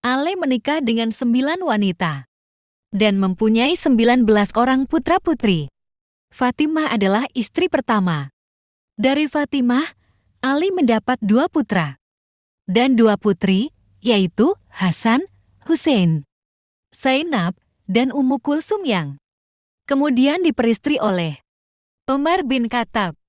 Ale menikah dengan sembilan wanita dan mempunyai sembilan belas orang putra-putri. Fatimah adalah istri pertama. Dari Fatimah, Ali mendapat dua putra dan dua putri, yaitu Hasan, Hussein, Zainab, dan Ummu Kulsum kemudian diperistri oleh Umar bin Khattab.